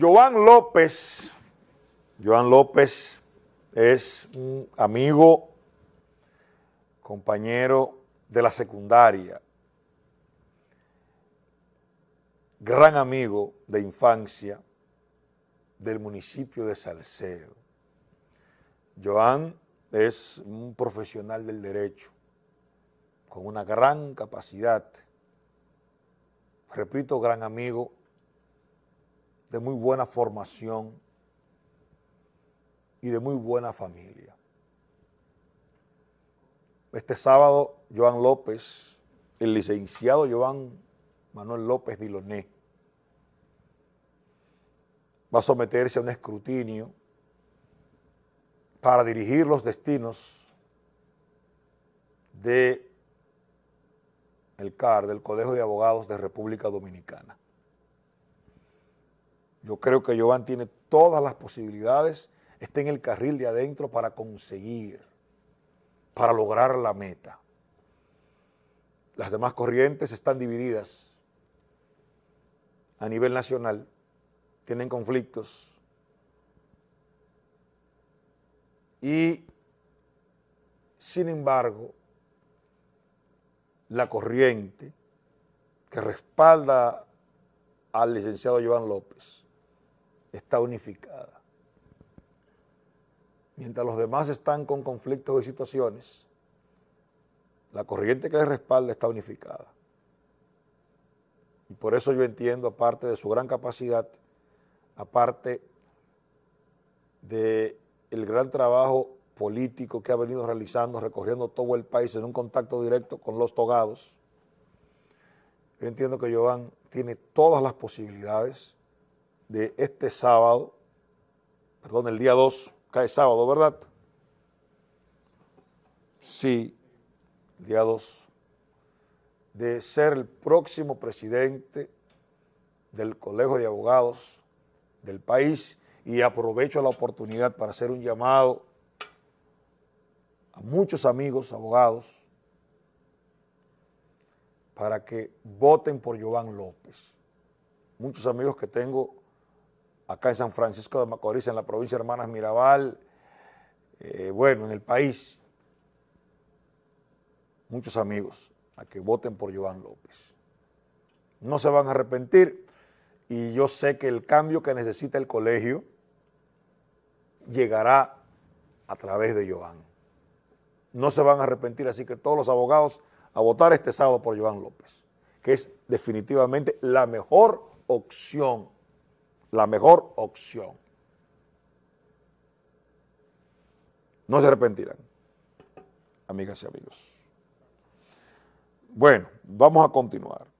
Joan López, Joan López es un amigo, compañero de la secundaria, gran amigo de infancia del municipio de Salcedo. Joan es un profesional del derecho con una gran capacidad, repito, gran amigo de muy buena formación y de muy buena familia. Este sábado, Joan López, el licenciado Joan Manuel López Diloné, va a someterse a un escrutinio para dirigir los destinos de el CAR, del Colegio de Abogados de República Dominicana. Yo creo que Joan tiene todas las posibilidades, está en el carril de adentro para conseguir, para lograr la meta. Las demás corrientes están divididas a nivel nacional, tienen conflictos. Y, sin embargo, la corriente que respalda al licenciado Joan López está unificada. Mientras los demás están con conflictos y situaciones, la corriente que les respalda está unificada. Y por eso yo entiendo, aparte de su gran capacidad, aparte del gran trabajo político que ha venido realizando, recorriendo todo el país en un contacto directo con los togados, yo entiendo que Joan tiene todas las posibilidades de este sábado, perdón, el día 2, cae sábado, ¿verdad? Sí, el día 2, de ser el próximo presidente del Colegio de Abogados del país y aprovecho la oportunidad para hacer un llamado a muchos amigos abogados para que voten por Giovanni López. Muchos amigos que tengo acá en San Francisco de Macorís, en la provincia de Hermanas Mirabal, eh, bueno, en el país, muchos amigos a que voten por Joan López. No se van a arrepentir y yo sé que el cambio que necesita el colegio llegará a través de Joan. No se van a arrepentir, así que todos los abogados a votar este sábado por Joan López, que es definitivamente la mejor opción la mejor opción. No se arrepentirán, amigas y amigos. Bueno, vamos a continuar.